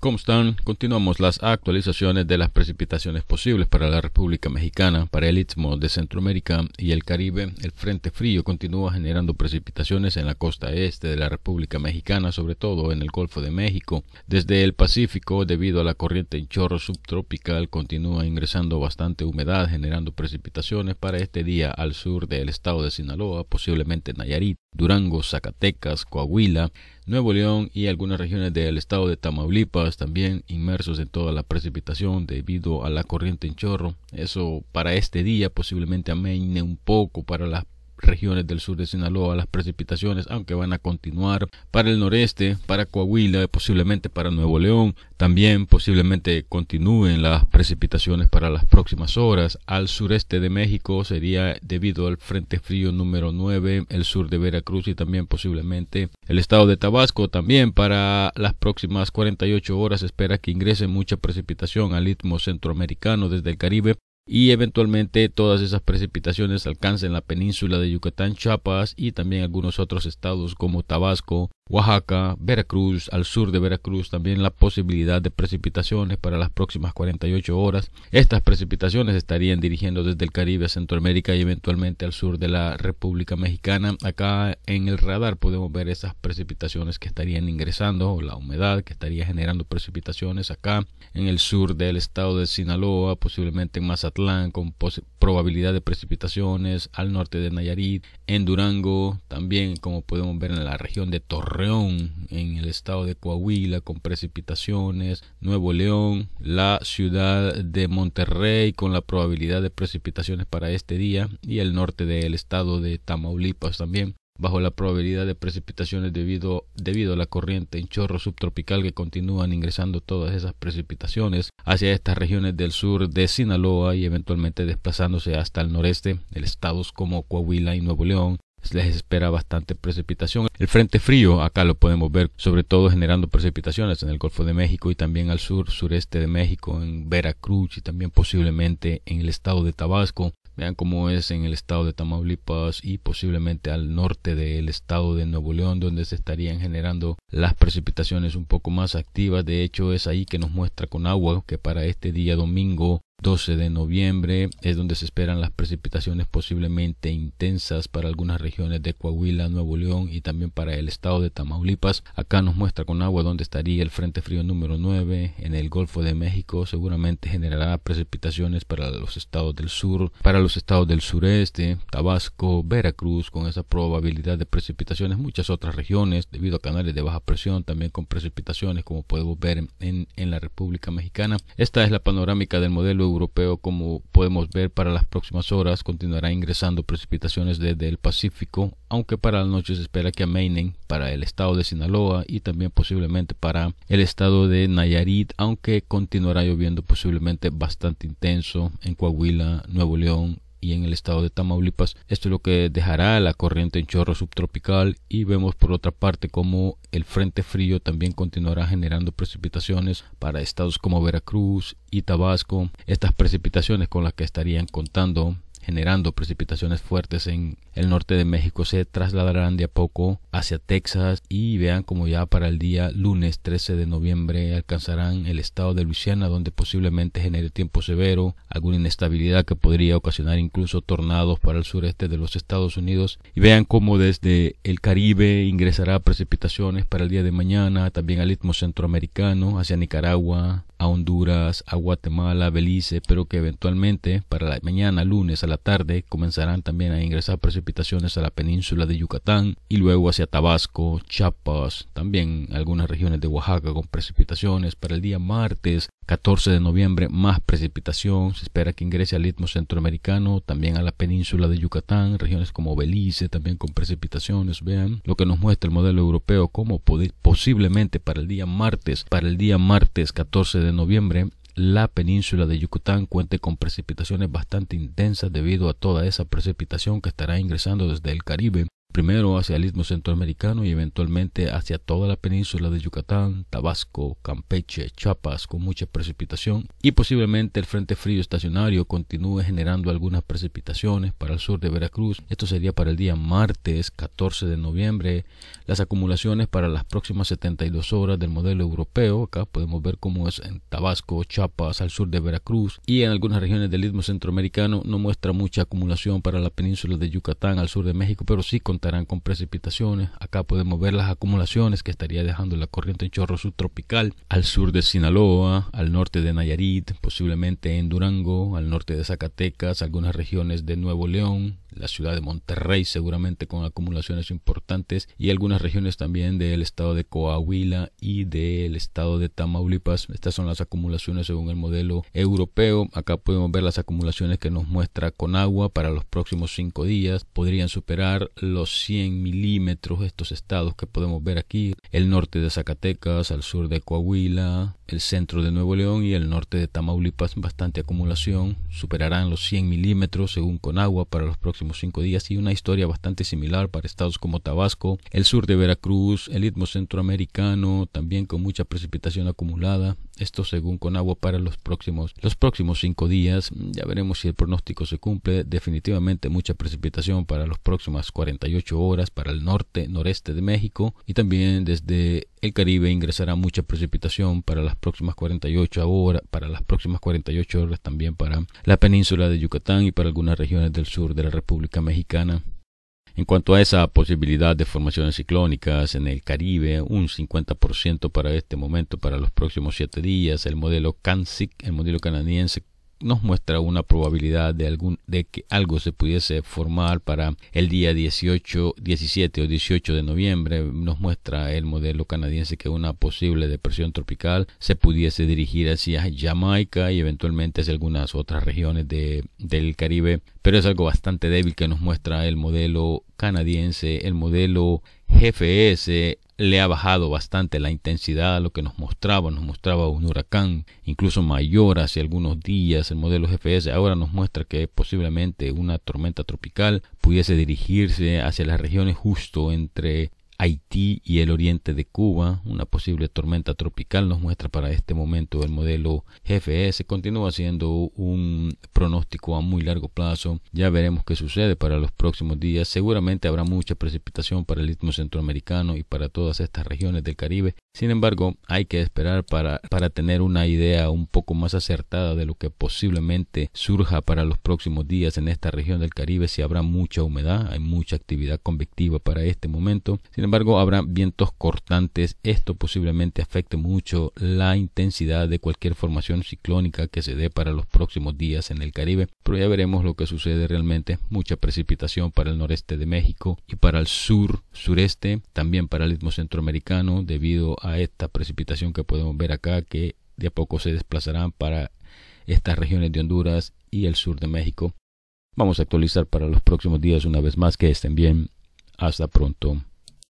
¿Cómo están? Continuamos las actualizaciones de las precipitaciones posibles para la República Mexicana, para el Istmo de Centroamérica y el Caribe. El Frente Frío continúa generando precipitaciones en la costa este de la República Mexicana, sobre todo en el Golfo de México. Desde el Pacífico, debido a la corriente en chorro subtropical, continúa ingresando bastante humedad, generando precipitaciones para este día al sur del estado de Sinaloa, posiblemente Nayarit. Durango, Zacatecas, Coahuila, Nuevo León y algunas regiones del estado de Tamaulipas también inmersos en toda la precipitación debido a la corriente en chorro. Eso para este día posiblemente amene un poco para las regiones del sur de Sinaloa. Las precipitaciones, aunque van a continuar para el noreste, para Coahuila, posiblemente para Nuevo León. También posiblemente continúen las precipitaciones para las próximas horas. Al sureste de México sería debido al Frente Frío número 9, el sur de Veracruz y también posiblemente el estado de Tabasco. También para las próximas 48 horas espera que ingrese mucha precipitación al ritmo centroamericano desde el Caribe y eventualmente todas esas precipitaciones alcancen la península de Yucatán, Chiapas y también algunos otros estados como Tabasco, Oaxaca, Veracruz, al sur de Veracruz también la posibilidad de precipitaciones para las próximas 48 horas. Estas precipitaciones estarían dirigiendo desde el Caribe a Centroamérica y eventualmente al sur de la República Mexicana. Acá en el radar podemos ver esas precipitaciones que estarían ingresando o la humedad que estaría generando precipitaciones acá en el sur del estado de Sinaloa, posiblemente en Mazatlán con probabilidad de precipitaciones al norte de Nayarit, en Durango, también como podemos ver en la región de Torre en el estado de Coahuila, con precipitaciones, Nuevo León, la ciudad de Monterrey, con la probabilidad de precipitaciones para este día, y el norte del estado de Tamaulipas también bajo la probabilidad de precipitaciones debido, debido a la corriente en chorro subtropical que continúan ingresando todas esas precipitaciones hacia estas regiones del sur de Sinaloa y eventualmente desplazándose hasta el noreste, estados como Coahuila y Nuevo León, pues, les espera bastante precipitación. El frente frío, acá lo podemos ver, sobre todo generando precipitaciones en el Golfo de México y también al sur, sureste de México, en Veracruz y también posiblemente en el estado de Tabasco. Vean cómo es en el estado de Tamaulipas y posiblemente al norte del estado de Nuevo León, donde se estarían generando las precipitaciones un poco más activas. De hecho, es ahí que nos muestra con agua que para este día domingo 12 de noviembre es donde se esperan las precipitaciones posiblemente intensas para algunas regiones de Coahuila, Nuevo León y también para el estado de Tamaulipas. Acá nos muestra con agua dónde estaría el Frente Frío número 9 en el Golfo de México. Seguramente generará precipitaciones para los estados del sur, para los estados del sureste, Tabasco, Veracruz con esa probabilidad de precipitaciones. Muchas otras regiones debido a canales de baja presión también con precipitaciones como podemos ver en, en la República Mexicana. Esta es la panorámica del modelo europeo, como podemos ver para las próximas horas, continuará ingresando precipitaciones desde el Pacífico, aunque para la noche se espera que amainen para el estado de Sinaloa y también posiblemente para el estado de Nayarit, aunque continuará lloviendo posiblemente bastante intenso en Coahuila, Nuevo León y en el estado de Tamaulipas. Esto es lo que dejará la corriente en chorro subtropical y vemos por otra parte como el frente frío también continuará generando precipitaciones para estados como Veracruz y Tabasco. Estas precipitaciones con las que estarían contando generando precipitaciones fuertes en el norte de México se trasladarán de a poco hacia Texas y vean como ya para el día lunes 13 de noviembre alcanzarán el estado de Luisiana donde posiblemente genere tiempo severo, alguna inestabilidad que podría ocasionar incluso tornados para el sureste de los Estados Unidos y vean cómo desde el Caribe ingresará precipitaciones para el día de mañana también al ritmo centroamericano hacia Nicaragua, a Honduras, a Guatemala, Belice, pero que eventualmente para la mañana lunes a la tarde comenzarán también a ingresar precipitaciones a la península de Yucatán y luego hacia Tabasco, Chiapas, también algunas regiones de Oaxaca con precipitaciones. Para el día martes 14 de noviembre más precipitación. Se espera que ingrese al ritmo centroamericano, también a la península de Yucatán, regiones como Belice también con precipitaciones. Vean lo que nos muestra el modelo europeo, cómo posiblemente para el día martes, para el día martes 14 de noviembre la península de Yucatán cuente con precipitaciones bastante intensas debido a toda esa precipitación que estará ingresando desde el Caribe primero hacia el istmo centroamericano y eventualmente hacia toda la península de Yucatán, Tabasco, Campeche, Chiapas con mucha precipitación y posiblemente el frente frío estacionario continúe generando algunas precipitaciones para el sur de Veracruz. Esto sería para el día martes 14 de noviembre. Las acumulaciones para las próximas 72 horas del modelo europeo, acá podemos ver cómo es en Tabasco, Chiapas, al sur de Veracruz y en algunas regiones del istmo centroamericano no muestra mucha acumulación para la península de Yucatán al sur de México, pero sí con contarán con precipitaciones. Acá podemos ver las acumulaciones que estaría dejando la corriente en chorro subtropical al sur de Sinaloa, al norte de Nayarit, posiblemente en Durango, al norte de Zacatecas, algunas regiones de Nuevo León, la ciudad de Monterrey seguramente con acumulaciones importantes y algunas regiones también del estado de Coahuila y del estado de Tamaulipas. Estas son las acumulaciones según el modelo europeo. Acá podemos ver las acumulaciones que nos muestra con agua para los próximos cinco días. Podrían superar los 100 milímetros estos estados que podemos ver aquí, el norte de Zacatecas, al sur de Coahuila, el centro de Nuevo León y el norte de Tamaulipas, bastante acumulación, superarán los 100 milímetros según Conagua para los próximos cinco días y una historia bastante similar para estados como Tabasco, el sur de Veracruz, el istmo centroamericano, también con mucha precipitación acumulada, esto según agua para los próximos, los próximos cinco días. Ya veremos si el pronóstico se cumple. Definitivamente mucha precipitación para las próximas 48 horas para el norte, noreste de México y también desde el Caribe ingresará mucha precipitación para las próximas 48 horas, para las próximas 48 horas también para la península de Yucatán y para algunas regiones del sur de la República Mexicana. En cuanto a esa posibilidad de formaciones ciclónicas en el Caribe, un 50% para este momento, para los próximos siete días, el modelo CANSIC, el modelo canadiense nos muestra una probabilidad de, algún, de que algo se pudiese formar para el día 18, 17 o 18 de noviembre. Nos muestra el modelo canadiense que una posible depresión tropical se pudiese dirigir hacia Jamaica y eventualmente hacia algunas otras regiones de, del Caribe. Pero es algo bastante débil que nos muestra el modelo canadiense, el modelo GFS le ha bajado bastante la intensidad a lo que nos mostraba, nos mostraba un huracán incluso mayor hace algunos días el modelo GFS ahora nos muestra que posiblemente una tormenta tropical pudiese dirigirse hacia las regiones justo entre Haití y el oriente de Cuba. Una posible tormenta tropical nos muestra para este momento el modelo GFS. Continúa siendo un pronóstico a muy largo plazo. Ya veremos qué sucede para los próximos días. Seguramente habrá mucha precipitación para el istmo centroamericano y para todas estas regiones del Caribe. Sin embargo, hay que esperar para, para tener una idea un poco más acertada de lo que posiblemente surja para los próximos días en esta región del Caribe si habrá mucha humedad, hay mucha actividad convectiva para este momento. Sin embargo, habrá vientos cortantes. Esto posiblemente afecte mucho la intensidad de cualquier formación ciclónica que se dé para los próximos días en el Caribe, pero ya veremos lo que sucede realmente. Mucha precipitación para el noreste de México y para el sur sureste, también para el ritmo centroamericano debido a esta precipitación que podemos ver acá que de a poco se desplazarán para estas regiones de Honduras y el sur de México. Vamos a actualizar para los próximos días una vez más. Que estén bien. Hasta pronto.